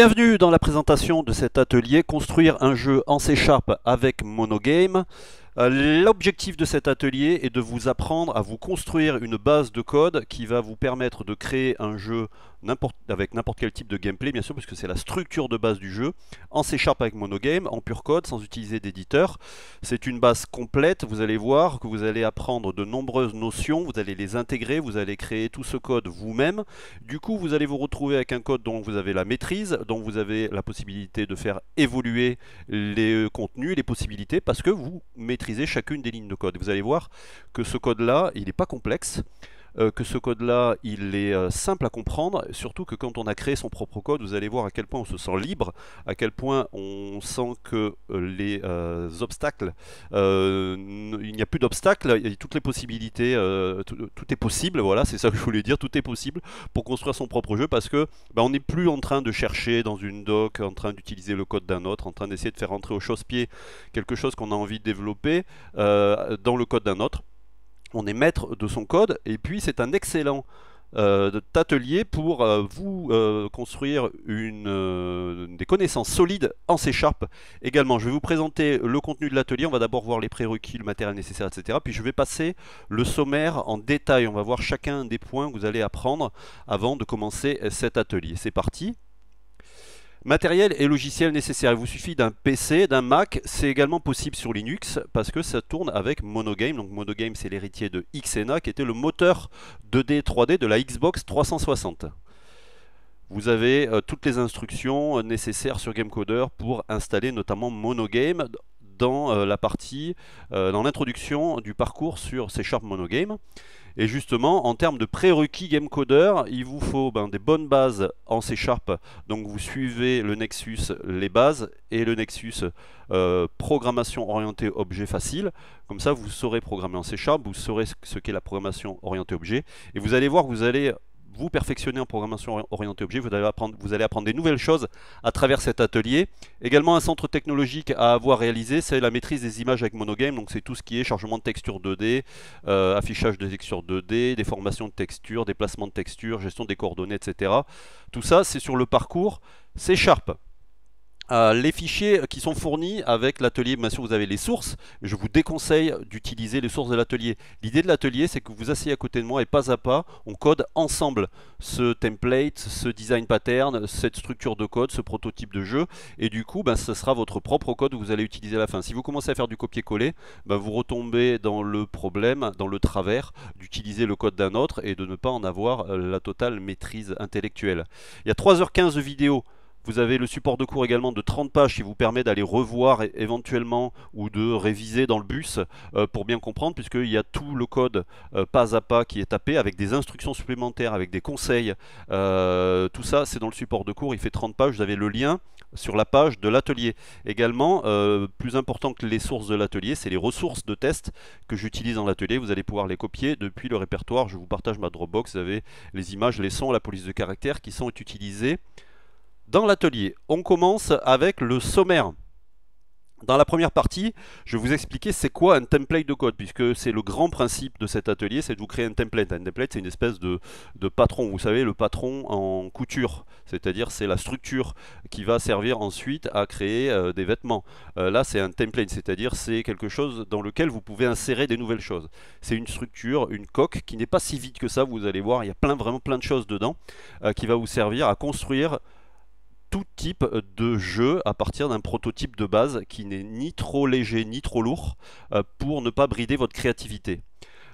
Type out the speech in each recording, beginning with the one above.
Bienvenue dans la présentation de cet atelier Construire un jeu en C avec Monogame. Euh, l'objectif de cet atelier est de vous apprendre à vous construire une base de code qui va vous permettre de créer un jeu avec n'importe quel type de gameplay, bien sûr, puisque c'est la structure de base du jeu, en C Sharp avec monogame, en pure code, sans utiliser d'éditeur. C'est une base complète, vous allez voir que vous allez apprendre de nombreuses notions, vous allez les intégrer, vous allez créer tout ce code vous-même. Du coup, vous allez vous retrouver avec un code dont vous avez la maîtrise, dont vous avez la possibilité de faire évoluer les euh, contenus, les possibilités, parce que vous maîtrisez chacune des lignes de code. Vous allez voir que ce code-là, il n'est pas complexe. Euh, que ce code-là, il est euh, simple à comprendre, surtout que quand on a créé son propre code, vous allez voir à quel point on se sent libre, à quel point on sent que euh, les obstacles, il n'y a plus d'obstacles, il toutes les possibilités, tout, est possible, voilà, c'est ça que je voulais dire, tout est possible pour construire son propre jeu, parce que ben, on n'est plus en train de chercher dans une doc, en train d'utiliser le code d'un autre, en train d'essayer de faire entrer au chausse quelque chose qu'on a envie de développer dans le code d'un autre on est maître de son code, et puis c'est un excellent euh, atelier pour euh, vous euh, construire une, des connaissances solides en C Sharp également. Je vais vous présenter le contenu de l'atelier, on va d'abord voir les prérequis, le matériel nécessaire, etc. Puis je vais passer le sommaire en détail, on va voir chacun des points que vous allez apprendre avant de commencer cet atelier. C'est parti Matériel et logiciel nécessaire. Il vous suffit d'un PC, d'un Mac. C'est également possible sur Linux parce que ça tourne avec Monogame. Donc Monogame, c'est l'héritier de Xena qui était le moteur 2D 3D de la Xbox 360. Vous avez euh, toutes les instructions euh, nécessaires sur GameCoder pour installer notamment Monogame dans euh, la partie, dans l'introduction du parcours sur C Sharp Monogame. Et justement, en termes de prérequis GameCoder, il vous faut ben, des bonnes bases en C Sharp. Donc vous suivez le Nexus les bases et le Nexus euh, programmation orientée objet facile. Comme ça, vous saurez programmer en C Sharp, vous saurez ce qu'est la programmation orientée objet. Et vous allez voir vous allez vous perfectionnez en programmation orientée objet, vous allez, apprendre, vous allez apprendre des nouvelles choses à travers cet atelier. Également un centre technologique à avoir réalisé, c'est la maîtrise des images avec Monogame, donc c'est tout ce qui est chargement de texture 2D, euh, affichage de texture 2D, déformation de texture, déplacement de texture, gestion des coordonnées, etc. Tout ça, c'est sur le parcours C Sharp. Euh, les fichiers qui sont fournis avec l'atelier, bien sûr vous avez les sources, je vous déconseille d'utiliser les sources de l'atelier. L'idée de l'atelier c'est que vous asseyez à côté de moi et pas à pas, on code ensemble ce template, ce design pattern, cette structure de code, ce prototype de jeu, et du coup ben, ce sera votre propre code que vous allez utiliser à la fin. Si vous commencez à faire du copier-coller, ben, vous retombez dans le problème, dans le travers d'utiliser le code d'un autre et de ne pas en avoir euh, la totale maîtrise intellectuelle. Il y a 3h15 de vidéo vous avez le support de cours également de 30 pages qui vous permet d'aller revoir éventuellement ou de réviser dans le bus euh, pour bien comprendre puisqu'il y a tout le code euh, pas à pas qui est tapé avec des instructions supplémentaires, avec des conseils. Euh, tout ça, c'est dans le support de cours. Il fait 30 pages. Vous avez le lien sur la page de l'atelier. Également, plus important que les sources de l'atelier, c'est les ressources de test que j'utilise dans l'atelier. Vous allez pouvoir les copier depuis le répertoire. Je vous partage ma Dropbox. Vous avez les images, les sons, la police de caractère qui sont utilisées dans l'atelier. On commence avec le sommaire. Dans la première partie, je vais vous expliquer c'est quoi un template de code, puisque c'est le grand principe de cet atelier, c'est de vous créer un template. Un template, c'est une espèce de, patron, vous savez, le patron en couture, c'est-à-dire c'est la structure qui va servir ensuite à créer euh, des vêtements. Euh, là, c'est un template, c'est-à-dire c'est quelque chose dans lequel vous pouvez insérer des nouvelles choses. C'est une structure, une coque qui n'est pas si vide que ça, vous allez voir, il y a plein, vraiment plein de choses dedans, euh, qui va vous servir à construire tout type de jeu à partir d'un prototype de base qui n'est ni trop léger ni trop lourd euh, pour ne pas brider votre créativité.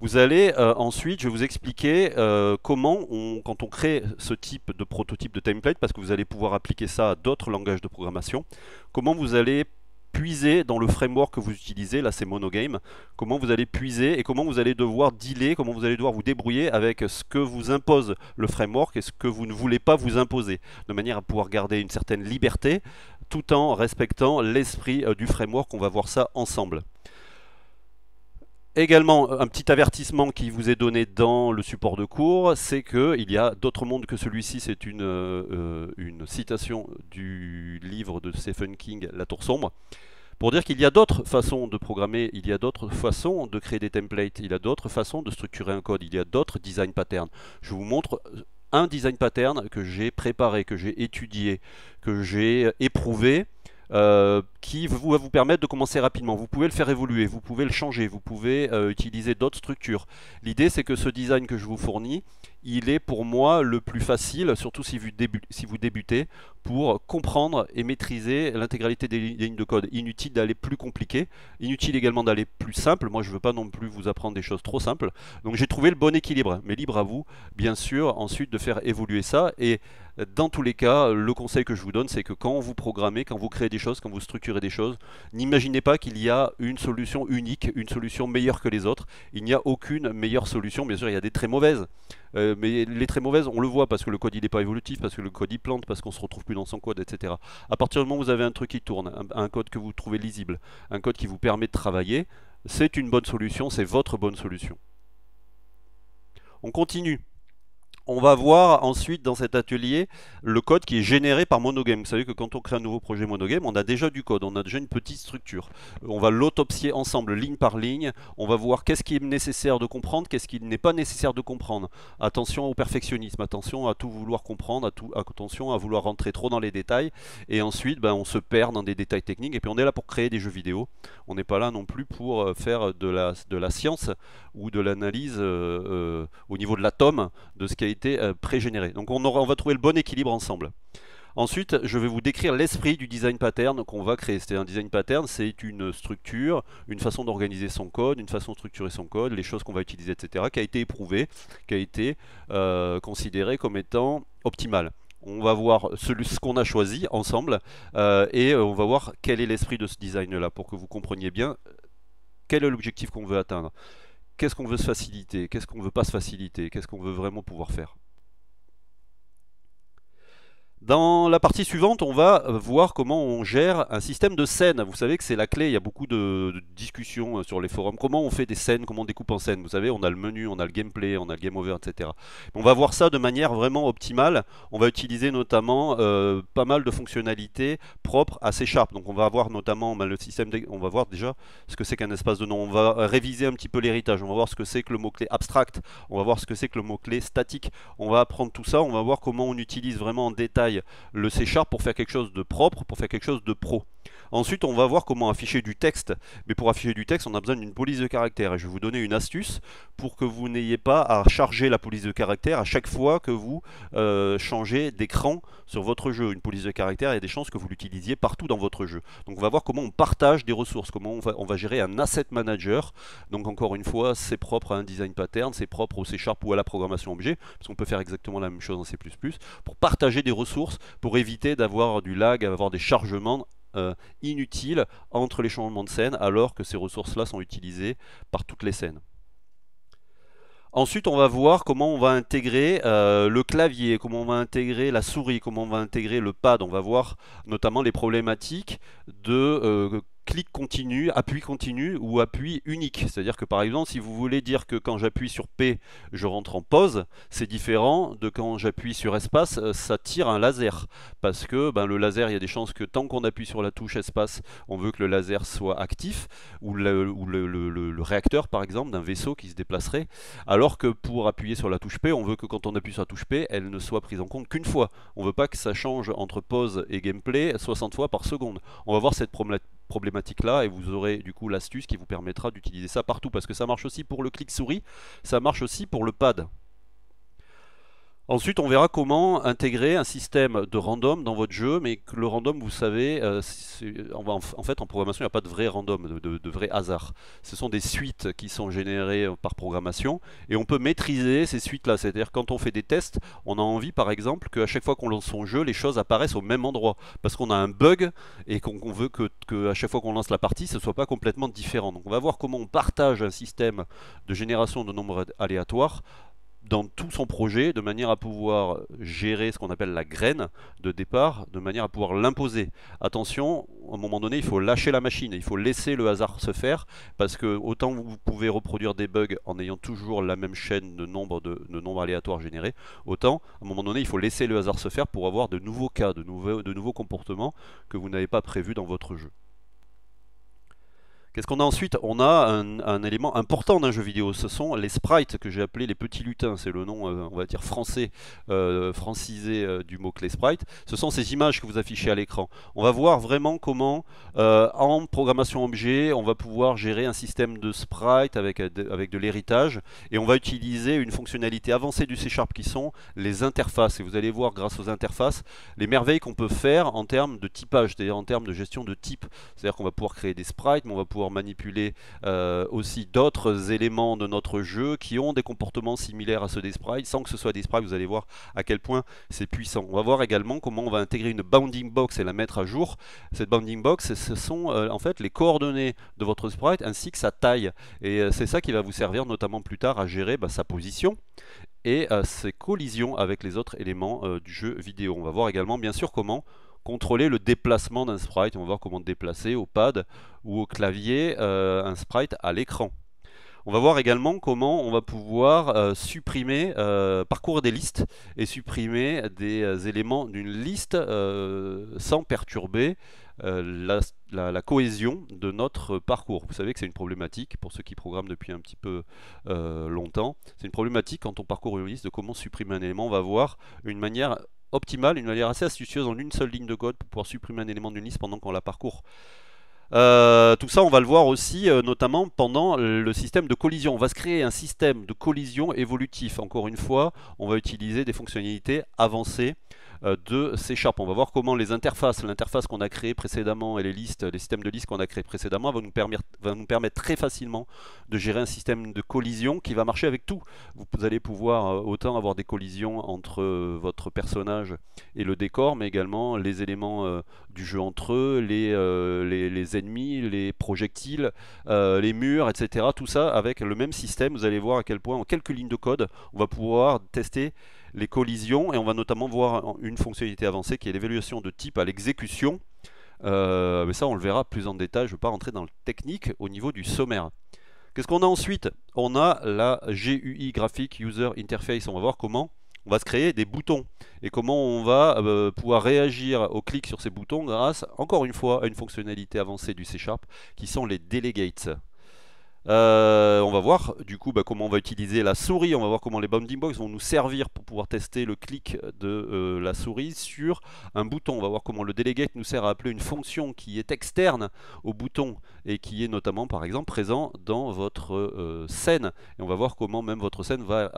Vous allez euh, ensuite, je vais vous expliquer euh, comment, on, quand on crée ce type de prototype de template, parce que vous allez pouvoir appliquer ça à d'autres langages de programmation, comment vous allez puiser dans le framework que vous utilisez, là c'est monogame, comment vous allez puiser et comment vous allez devoir dealer, comment vous allez devoir vous débrouiller avec ce que vous impose le framework et ce que vous ne voulez pas vous imposer, de manière à pouvoir garder une certaine liberté tout en respectant l'esprit euh, du framework, on va voir ça ensemble. Également, euh, un petit avertissement qui vous est donné dans le support de cours, c'est qu'il y a d'autres mondes que celui-ci. C'est une, euh, euh, une, citation du livre de Stephen King, La Tour Sombre, pour dire qu'il y a d'autres façons de programmer, il y a d'autres façons de créer des templates, il y a d'autres façons de structurer un code, il y a d'autres design patterns. Je vous montre un design pattern que j'ai préparé, que j'ai étudié, que j'ai éprouvé, qui va vous, permettre de commencer rapidement. Vous pouvez le faire évoluer, vous pouvez le changer, vous pouvez euh, utiliser d'autres structures. L'idée c'est que ce design que je vous fournis, il est pour moi le plus facile, surtout si vous, si vous débutez, pour comprendre et maîtriser l'intégralité des, lignes de code. Inutile d'aller plus compliqué, inutile également d'aller plus simple. Moi, je ne veux pas non plus vous apprendre des choses trop simples. Donc, j'ai trouvé le bon équilibre, mais libre à vous, bien sûr, ensuite de faire évoluer ça. Et euh, dans tous les cas, le conseil que je vous donne, c'est que quand vous programmez, quand vous créez des choses, quand vous structurez des choses. N'imaginez pas qu'il y a une solution unique, une solution meilleure que les autres. Il n'y a aucune meilleure solution. Bien sûr, il y a des très mauvaises. Euh, mais les très mauvaises, on le voit parce que le code il n'est pas évolutif, parce que le code il plante, parce qu'on se retrouve plus dans son code, etc. À partir du moment où vous avez un truc qui tourne, un code que vous trouvez lisible, un code qui vous permet de travailler, c'est une bonne solution, c'est votre bonne solution. On continue on va voir ensuite dans cet atelier le code qui est généré par Monogame. Vous savez que quand on crée un nouveau projet Monogame, on a déjà du code, on a déjà une petite structure. Euh, on va l'autopsier ensemble, ligne par ligne. On va voir qu'est-ce qui est nécessaire de comprendre, qu'est-ce qui n'est pas nécessaire de comprendre. Attention au perfectionnisme, attention à tout vouloir comprendre, attention à vouloir rentrer trop dans les détails. Et ensuite, ben, on se perd dans des détails techniques. Et puis on est là pour créer des jeux vidéo. On n'est pas là non plus pour euh, faire de la, science ou de l'analyse euh, au niveau de l'atome de ce qui a euh, pré Donc on, aura, on va trouver le bon équilibre ensemble. Ensuite, je vais vous décrire l'esprit du design pattern qu'on va créer. C'est un design pattern, c'est une structure, une façon d'organiser son code, une façon de structurer son code, les choses qu'on va utiliser, etc., qui a été éprouvé, qui a été euh, considéré comme étant optimal. On va voir celui, ce qu'on a choisi ensemble euh, et on va voir quel est l'esprit de ce design-là pour que vous compreniez bien quel est l'objectif qu'on veut atteindre qu'est-ce qu'on veut se faciliter, qu'est-ce qu'on veut pas se faciliter, qu'est-ce qu'on veut vraiment pouvoir faire. Dans la partie suivante, on va euh, voir comment on gère un système de scènes. Vous savez que c'est la clé, il y a beaucoup de, discussions euh, sur les forums. Comment on fait des scènes, comment on découpe en scènes. Vous savez, on a le menu, on a le gameplay, on a le game over, etc. On va voir ça de manière vraiment optimale. On va utiliser notamment euh, pas mal de fonctionnalités propres à C Sharp. Donc on va voir notamment bah, le système, on va voir déjà ce que c'est qu'un espace de nom. On va réviser un petit peu l'héritage, on va voir ce que c'est que le mot-clé abstract, on va voir ce que c'est que le mot-clé statique. On va apprendre tout ça, on va voir comment on utilise vraiment en détail le C Sharp pour faire quelque chose de propre, pour faire quelque chose de pro. Ensuite, on va voir comment afficher du texte. Mais pour afficher du texte, on a besoin d'une police de caractère. Et je vais vous donner une astuce pour que vous n'ayez pas à charger la police de caractère à chaque fois que vous euh, changez d'écran sur votre jeu. Une police de caractère, il y a des chances que vous l'utilisiez partout dans votre jeu. Donc on va voir comment on partage des ressources, comment on va, gérer un asset manager. Donc encore une fois, c'est propre à un design pattern, c'est propre au C Sharp ou à la programmation objet, parce qu'on peut faire exactement la même chose en C++, pour partager des ressources, pour éviter d'avoir du lag, d'avoir des chargements euh, inutile entre les changements de scène alors que ces ressources-là sont utilisées par toutes les scènes. Ensuite, on va voir comment on va intégrer euh, le clavier, comment on va intégrer la souris, comment on va intégrer le pad. On va voir notamment les problématiques de euh, clic continu, appui continu ou appui unique. C'est-à-dire que par exemple, si vous voulez dire que quand j'appuie sur P, je rentre en pause, c'est différent de quand j'appuie sur espace, euh, ça tire un laser. Parce que ben, le laser, il y a des chances que tant qu'on appuie sur la touche espace, on veut que le laser soit actif, ou le, réacteur par exemple d'un vaisseau qui se déplacerait. Alors que pour appuyer sur la touche P, on veut que quand on appuie sur la touche P, elle ne soit prise en compte qu'une fois. On veut pas que ça change entre pause et gameplay 60 fois par seconde. On va voir cette, problématique là et vous aurez du coup l'astuce qui vous permettra d'utiliser ça partout parce que ça marche aussi pour le clic souris, ça marche aussi pour le pad. Ensuite, on verra comment intégrer un système de random dans votre jeu, mais que le random, vous savez, euh, en, fait, en programmation, il n'y a pas de vrai random, de, vrai hasard. Ce sont des suites qui sont générées euh, par programmation, et on peut maîtriser ces suites-là. C'est-à-dire, quand on fait des tests, on a envie, par exemple, qu'à chaque fois qu'on lance son jeu, les choses apparaissent au même endroit, parce qu'on a un bug, et qu'on veut que, que, à chaque fois qu'on lance la partie, ce ne soit pas complètement différent. Donc, on va voir comment on partage un système de génération de nombres aléatoires dans tout son projet de manière à pouvoir gérer ce qu'on appelle la graine de départ, de manière à pouvoir l'imposer. Attention, à un moment donné, il faut lâcher la machine, il faut laisser le hasard se faire, parce que autant vous pouvez reproduire des bugs en ayant toujours la même chaîne de nombre, de, générés, autant à un moment donné, il faut laisser le hasard se faire pour avoir de nouveaux cas, de nouveaux, de nouveaux comportements que vous n'avez pas prévus dans votre jeu. Qu'est-ce qu'on a ensuite On a un, élément important d'un jeu vidéo, ce sont les sprites que j'ai appelé les petits lutins, c'est le nom, euh, on va dire français, euh, francisé euh, du mot-clé sprite. Ce sont ces images que vous affichez à l'écran. On va voir vraiment comment, en programmation objet, on va pouvoir gérer un système de sprites avec, avec de l'héritage, et on va utiliser une fonctionnalité avancée du C Sharp qui sont les interfaces. Et vous allez voir grâce aux interfaces, les merveilles qu'on peut faire en termes de typage, c'est-à-dire en termes de gestion de type. C'est-à-dire qu'on va pouvoir créer des sprites, mais on va pouvoir manipuler euh, aussi d'autres éléments de notre jeu qui ont des comportements similaires à ceux des sprites, sans que ce soit des sprites, vous allez voir à quel point c'est puissant. On va voir également comment on va intégrer une bounding box et la mettre à jour. Cette bounding box, ce sont euh, en fait les coordonnées de votre sprite ainsi que sa taille. Et euh, c'est ça qui va vous servir notamment plus tard à gérer bah, sa position et ses collisions avec les autres éléments du jeu vidéo. On va voir également bien sûr comment contrôler le déplacement d'un sprite. On va voir comment déplacer au pad ou au clavier euh, un sprite à l'écran. On va voir également comment on va pouvoir euh, supprimer, euh, parcourir des listes et supprimer des éléments d'une liste sans perturber la, la, cohésion de notre parcours. Vous savez que c'est une problématique, pour ceux qui programment depuis un petit peu longtemps, c'est une problématique quand on parcourt une liste de comment supprimer un élément. On va voir une manière optimale, une manière assez astucieuse en une seule ligne de code pour pouvoir supprimer un élément d'une liste pendant qu'on la parcourt. Euh, tout ça, on va le voir aussi, euh, notamment pendant le système de collision. On va se créer un système de collision évolutif. Encore une fois, on va utiliser des fonctionnalités avancées euh, de ces Sharp. On va voir comment les interfaces, l'interface qu'on a créée précédemment et les listes, les systèmes de listes qu'on a créés précédemment vont nous, permettre, nous permettre très facilement de gérer un système de collision qui va marcher avec tout. Vous allez pouvoir euh, autant avoir des collisions entre euh, votre personnage et le décor, mais également les éléments du jeu entre eux, les ennemis, les projectiles, les murs, etc. Tout ça avec le même système. Vous allez voir à quel point en quelques lignes de code, on va pouvoir tester les collisions, et on va notamment voir une fonctionnalité avancée qui est l'évaluation de type à l'exécution. Euh, mais ça, on le verra plus en détail, je ne vais pas rentrer dans le technique au niveau du sommaire. Qu'est-ce qu'on a ensuite On a la GUI, Graphic User Interface, on va voir comment on va se créer des boutons et comment on va euh, pouvoir réagir au clic sur ces boutons grâce, encore une fois, à une fonctionnalité avancée du C Sharp qui sont les delegates. Euh, on va voir du coup bah, comment on va utiliser la souris, on va voir comment les bounding box vont nous servir pour pouvoir tester le clic de euh, la souris sur un bouton. On va voir comment le delegate nous sert à appeler une fonction qui est externe au bouton et qui est notamment par exemple présent dans votre euh, scène. Et on va voir comment même votre scène va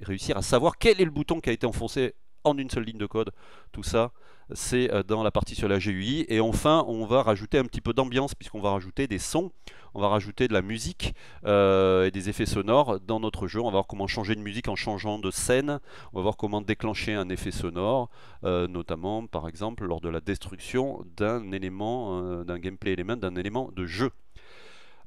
réussir à savoir quel est le bouton qui a été enfoncé en une seule ligne de code. Tout ça, c'est euh, dans la partie sur la GUI. Et enfin, on va rajouter un petit peu d'ambiance, puisqu'on va rajouter des sons, on va rajouter de la musique euh, et des effets sonores dans notre jeu. On va voir comment changer de musique en changeant de scène. On va voir comment déclencher un effet sonore, euh, notamment, par exemple, lors de la destruction d'un élément, d'un gameplay élément, d'un élément de jeu.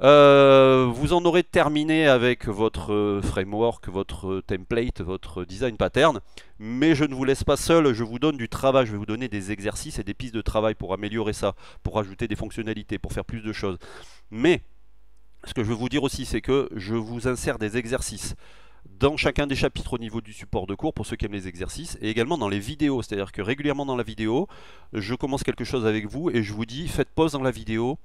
Euh, vous en aurez terminé avec votre euh, framework, votre euh, template, votre design pattern, mais je ne vous laisse pas seul, je vous donne du travail, je vais vous donner des exercices et des pistes de travail pour améliorer ça, pour ajouter des fonctionnalités, pour faire plus de choses. Mais ce que je veux vous dire aussi, c'est que je vous insère des exercices dans chacun des chapitres au niveau du support de cours pour ceux qui aiment les exercices et également dans les vidéos, c'est-à-dire que régulièrement dans la vidéo, je commence quelque chose avec vous et je vous dis faites pause dans la vidéo,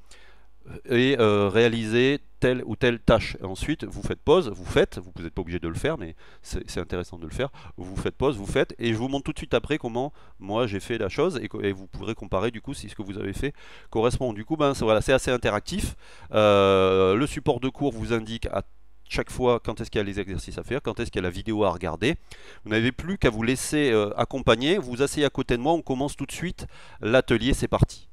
et euh, réaliser telle ou telle tâche. ensuite, vous faites pause, vous faites, vous n'êtes pas obligé de le faire, mais c'est intéressant de le faire. Vous faites pause, vous faites, et je vous montre tout de suite après comment moi j'ai fait la chose, et, vous pourrez comparer du coup si ce que vous avez fait correspond. Du coup, ben, c'est assez interactif. Euh, le support de cours vous indique à chaque fois quand est-ce qu'il y a les exercices à faire, quand est-ce qu'il y a la vidéo à regarder. Vous n'avez plus qu'à vous laisser euh, accompagner, vous asseyez à côté de moi, on commence tout de suite l'atelier, c'est parti.